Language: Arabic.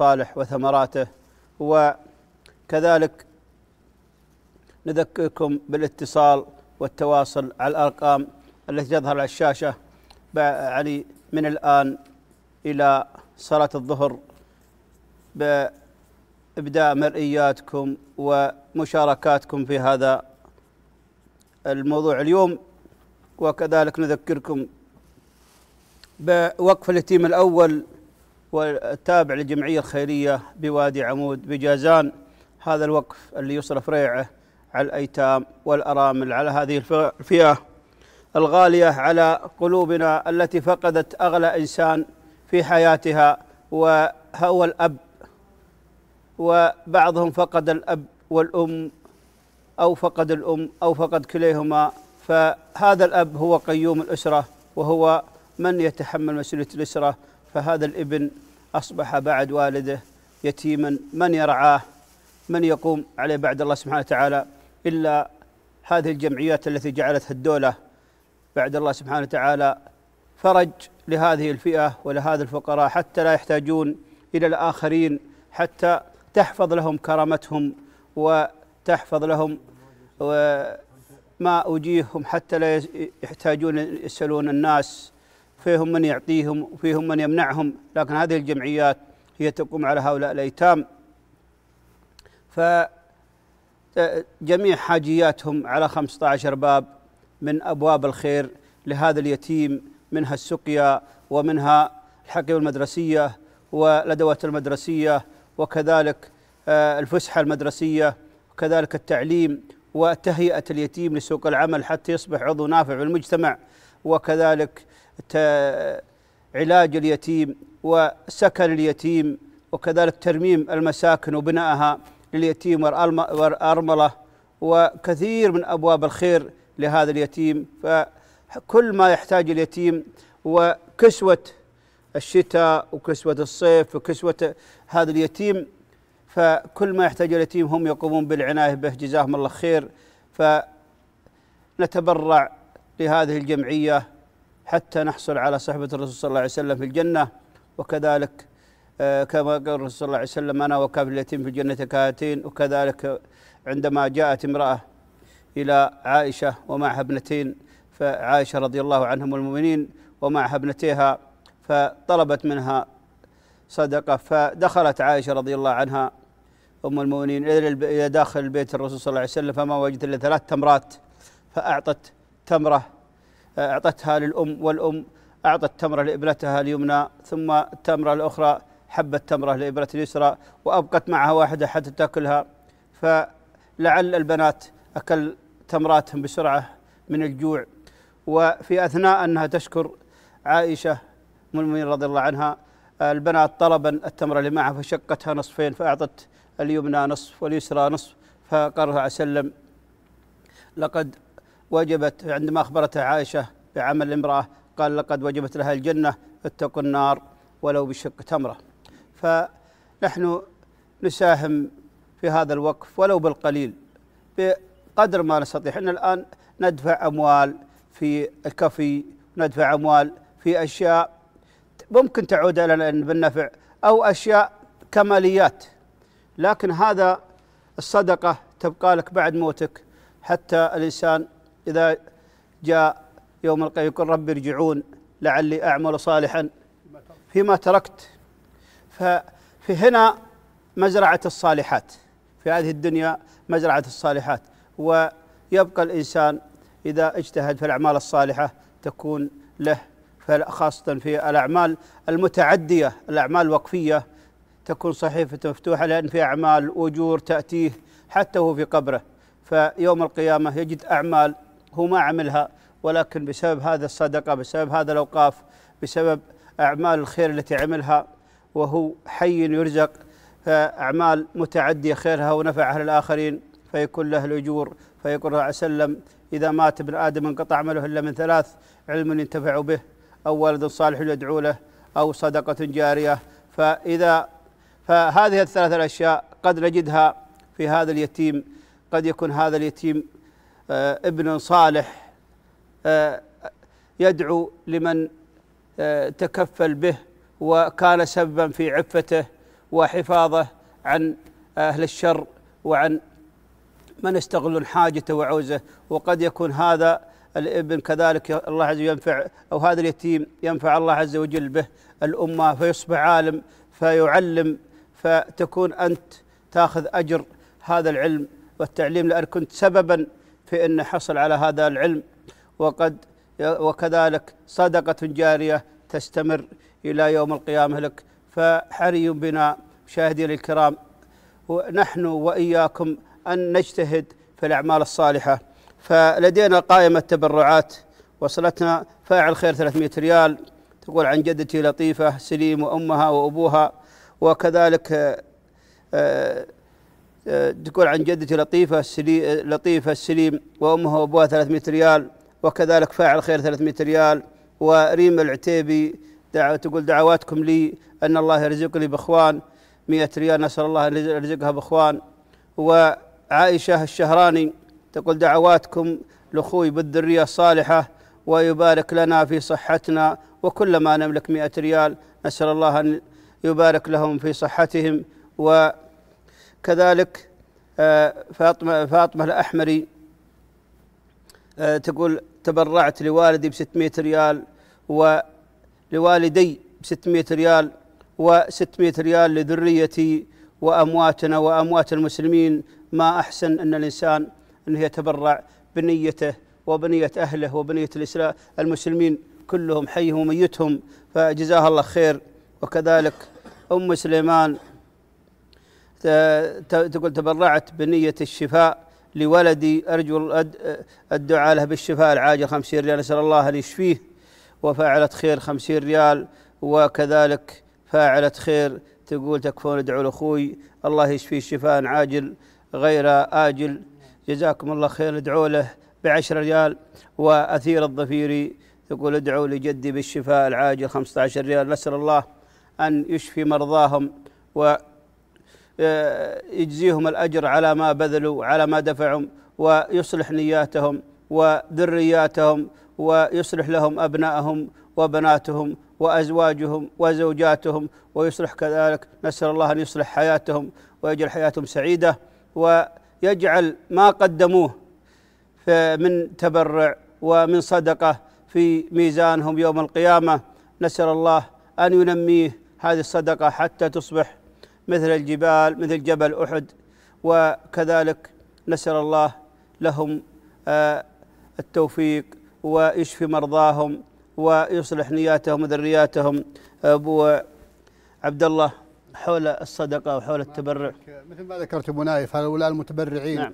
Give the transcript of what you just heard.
صالح وثمراته وكذلك نذكركم بالاتصال والتواصل على الأرقام التي تظهر على الشاشة علي من الآن إلى صلاة الظهر بإبداء مرئياتكم ومشاركاتكم في هذا الموضوع اليوم وكذلك نذكركم بوقف اليتيم الأول والتابع للجمعية الخيرية بوادي عمود بجازان هذا الوقف اللي يصرف ريعه على الأيتام والأرامل على هذه الفئة الغالية على قلوبنا التي فقدت أغلى إنسان في حياتها وهو الأب وبعضهم فقد الأب والأم أو فقد الأم أو فقد كليهما فهذا الأب هو قيوم الأسرة وهو من يتحمل مسؤولية الأسرة فهذا الابن أصبح بعد والده يتيما من يرعاه من يقوم عليه بعد الله سبحانه وتعالى إلا هذه الجمعيات التي جعلتها الدولة بعد الله سبحانه وتعالى فرج لهذه الفئة ولهذا الفقراء حتى لا يحتاجون إلى الآخرين حتى تحفظ لهم كرامتهم وتحفظ لهم وما أوجيههم حتى لا يحتاجون يسألون الناس فيهم من يعطيهم وفيهم من يمنعهم لكن هذه الجمعيات هي تقوم على هؤلاء الأيتام فجميع حاجياتهم على 15 باب من أبواب الخير لهذا اليتيم منها السقيا ومنها الحقيبة المدرسية والأدوات المدرسية وكذلك آه، الفسحة المدرسية وكذلك التعليم وتهيئة اليتيم لسوق العمل حتى يصبح عضو نافع في المجتمع وكذلك علاج اليتيم وسكن اليتيم وكذلك ترميم المساكن وبنائها لليتيم والأرملة وكثير من أبواب الخير لهذا اليتيم فكل ما يحتاج اليتيم وكسوة الشتاء وكسوة الصيف وكسوة هذا اليتيم فكل ما يحتاج اليتيم هم يقومون بالعناية به جزاهم الله خير فنتبرع لهذه الجمعية حتى نحصل على صحبة الرسول صلى الله عليه وسلم في الجنة وكذلك آه، كما قال الرسول صلى الله عليه وسلم أنا وكافر اليتيم في الجنة كهاتين وكذلك عندما جاءت امرأة إلى عائشة ومعها ابنتين فعائشة رضي الله عنهم المؤمنين ومعها ابنتيها فطلبت منها صدقة فدخلت عائشة رضي الله عنها أم المؤمنين إلى داخل بيت الرسول صلى الله عليه وسلم فما وجدت إلا ثلاث تمرات فأعطت تمرة أعطتها للأم والأم أعطت تمرة لإبرتها اليمنى ثم التمرة الأخرى حبة تمرة لإبرة اليسرى وأبقت معها واحدة حتى تأكلها فلعل البنات أكل تمراتهم بسرعة من الجوع وفي أثناء أنها تشكر عائشة المؤمنين رضي الله عنها البنات طلبا التمرة اللي معها فشقتها نصفين فأعطت اليمنى نصف واليسرى نصف فقالها عليه وسلم لقد وجبت عندما أخبرتها عائشة بعمل الامرأة قال لقد وجبت لها الجنة اتقوا النار ولو بشق تمرة فنحن نساهم في هذا الوقف ولو بالقليل بقدر ما نستطيع احنا الآن ندفع أموال في الكفي ندفع أموال في أشياء ممكن تعود لنا بالنفع أو أشياء كماليات لكن هذا الصدقة تبقى لك بعد موتك حتى الإنسان إذا جاء يوم القيامة يقول رب ارجعون لعلي أعمل صالحا فيما تركت ففي هنا مزرعة الصالحات في هذه الدنيا مزرعة الصالحات ويبقى الإنسان إذا اجتهد في الأعمال الصالحة تكون له خاصة في الأعمال المتعدية الأعمال الوقفية تكون صحيفة مفتوحة لأن في أعمال أجور تأتيه حتى هو في قبره فيوم القيامة يجد أعمال هو ما عملها ولكن بسبب هذا الصدقة بسبب هذا الأوقاف بسبب أعمال الخير التي عملها وهو حي يرزق أعمال متعدية خيرها ونفعها للآخرين فيكون له الأجور فيقول الله عليه وسلم إذا مات ابن آدم انقطع عمله إلا من ثلاث علم ينتفع به أو ولد صالح يدعو له أو صدقة جارية فإذا فهذه الثلاث الأشياء قد نجدها في هذا اليتيم قد يكون هذا اليتيم آه، ابن صالح آه، يدعو لمن آه، تكفل به وكان سببا في عفته وحفاظه عن اهل الشر وعن من يستغلون حاجته وعوزه وقد يكون هذا الابن كذلك الله عز وجل ينفع او هذا اليتيم ينفع الله عز وجل به الامه فيصبح عالم فيعلم فتكون انت تاخذ اجر هذا العلم والتعليم لان كنت سببا في أن حصل على هذا العلم وقد وكذلك صدقة جارية تستمر إلى يوم القيامة لك فحري بنا مشاهدينا الكرام ونحن وإياكم أن نجتهد في الأعمال الصالحة فلدينا قائمة تبرعات وصلتنا فاعل خير 300 ريال تقول عن جدتي لطيفة سليم وأمها وأبوها وكذلك آه، تقول عن جدتي لطيفة السليم لطيفة السليم وأمها وأبوها 300 ريال وكذلك فاعل خير 300 ريال وريم العتيبي تقول دعواتكم لي أن الله يرزقني بإخوان 100 ريال نسأل الله أن يرزقها بإخوان وعائشة الشهراني تقول دعواتكم لأخوي بالذرية الصالحة ويبارك لنا في صحتنا وكل ما نملك 100 ريال نسأل الله أن يبارك لهم في صحتهم و كذلك آه، فاطمة, فاطمة الأحمري آه، تقول تبرعت لوالدي ب 600 ريال ولوالدي ب 600 ريال و600 ريال لذريتي وأمواتنا وأموات المسلمين ما أحسن أن الإنسان أنه يتبرع بنيته وبنية أهله وبنية الإسلام المسلمين كلهم حيهم وميتهم فجزاها الله خير وكذلك أم سليمان تقول تبرعت بنية الشفاء لولدي أرجو الدعاء له بالشفاء العاجل خمسين ريال نسأل الله أن يشفيه وفاعلة خير خمسين ريال وكذلك فاعلة خير تقول تكفون ادعوا لأخوي الله يشفيه شفاء عاجل غير آجل جزاكم الله خير ادعوا له بعشر ريال وأثير الضفيري تقول ادعوا لجدي بالشفاء العاجل 15 ريال نسأل الله أن يشفي مرضاهم و آه، يجزيهم الأجر على ما بذلوا على ما دفعوا ويصلح نياتهم وذرياتهم ويصلح لهم أبنائهم وبناتهم وأزواجهم وزوجاتهم ويصلح كذلك نسأل الله أن يصلح حياتهم ويجعل حياتهم سعيدة ويجعل ما قدموه من تبرع ومن صدقة في ميزانهم يوم القيامة نسأل الله أن ينميه هذه الصدقة حتى تصبح مثل الجبال مثل جبل أحد وكذلك نسأل الله لهم آه، التوفيق ويشفي مرضاهم ويصلح نياتهم وذرياتهم آه، أبو عبد الله حول الصدقة وحول التبرع مثل ما ذكرت أبو نايف هؤلاء المتبرعين نعم.